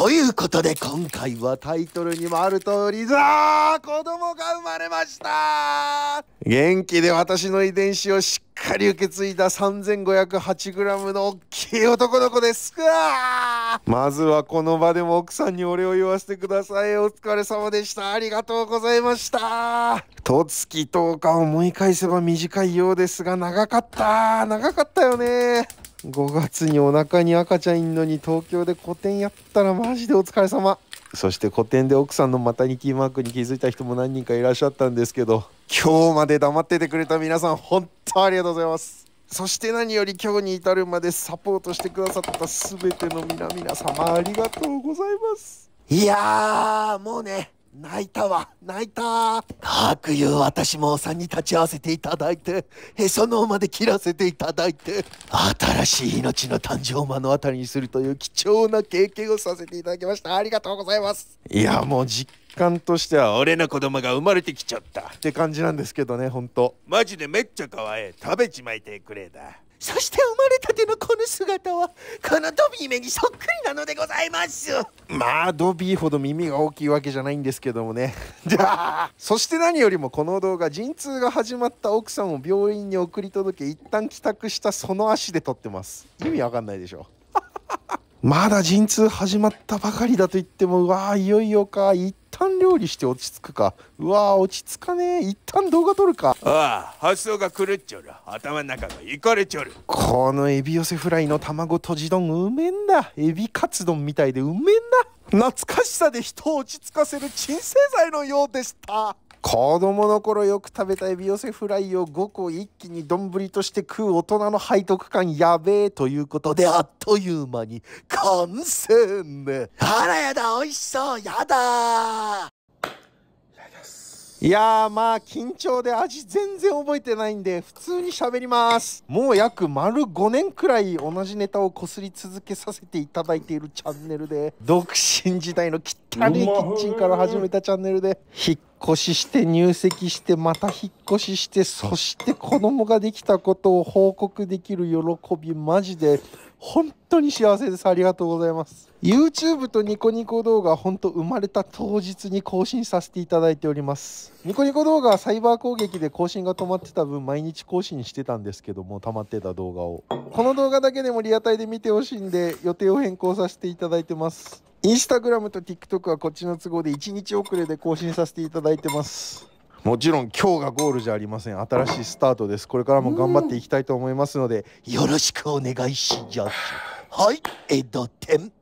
ということで今回はタイトルにもある通りあー子供が生まれました元気で私の遺伝子をしっかり受け継いだ 3508g の大きい男の子ですまずはこの場でも奥さんにお礼を言わせてくださいお疲れ様でしたありがとうございましたとつき10日思い返せば短いようですが長かった長かったよね5月にお腹に赤ちゃんいんのに東京で個展やったらマジでお疲れ様そして個展で奥さんのマタニティマークに気づいた人も何人かいらっしゃったんですけど今日まで黙っててくれた皆さん本当ありがとうございますそして何より今日に至るまでサポートしてくださった全ての皆々様ありがとうございますいやーもうね泣いたわ泣いたくいう私もお産に立ち会わせていただいてへその緒まで切らせていただいて新しい命の誕生を目の当たりにするという貴重な経験をさせていただきましたありがとうございますいやもう実感としては俺の子供が生まれてきちゃったって感じなんですけどねほんとマジでめっちゃ可愛い食べちまいてくれだそして生まれたてのこの姿はこのドビー目にそっくりなのでございますまあドビーほど耳が大きいわけじゃないんですけどもね じゃあそして何よりもこの動画陣痛が始まった奥さんを病院に送り届け一旦帰宅したその足で撮ってます意味わかんないでしょ まだ陣痛始まったばかりだと言ってもわーいよいよか一旦料理して落ち着くかうわ落ち着かねえ一旦動画撮るかああ発想が狂っちょる頭の中がいかれちょるこのエビ寄せフライの卵とじ丼うめんだエビカツ丼みたいでうめんだ懐かしさで人を落ち着かせる鎮静剤のようでした子供の頃よく食べたエビ寄せフライを5個一気に丼として食う大人の背徳感やべえということであっという間に完成ねあらやだ美味しそうやだいやーまあ緊張で味全然覚えてないんで普通に喋りますもう約丸5年くらい同じネタをこすり続けさせていただいているチャンネルで独身時代のきっ汚いキッチンから始めたチャンネルで引っ越しして入籍してまた引っ越ししてそして子供ができたことを報告できる喜びマジで本当に幸せですありがとうございます YouTube とニコニコ動画本当生まれた当日に更新させていただいておりますニコニコ動画はサイバー攻撃で更新が止まってた分毎日更新してたんですけども溜まってた動画をこの動画だけでもリアタイで見てほしいんで予定を変更させていただいてますインスタグラムと TikTok はこっちの都合で1日遅れで更新させていただいてます。もちろん今日がゴールじゃありません。新しいスタートです。これからも頑張っていきたいと思いますので、よろしくお願いします。はい、江戸天。